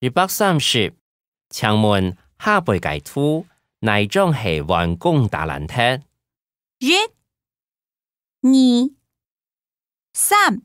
二百三十，长门虾贝芥夫泥浆系王公打烂踢。一、二、三。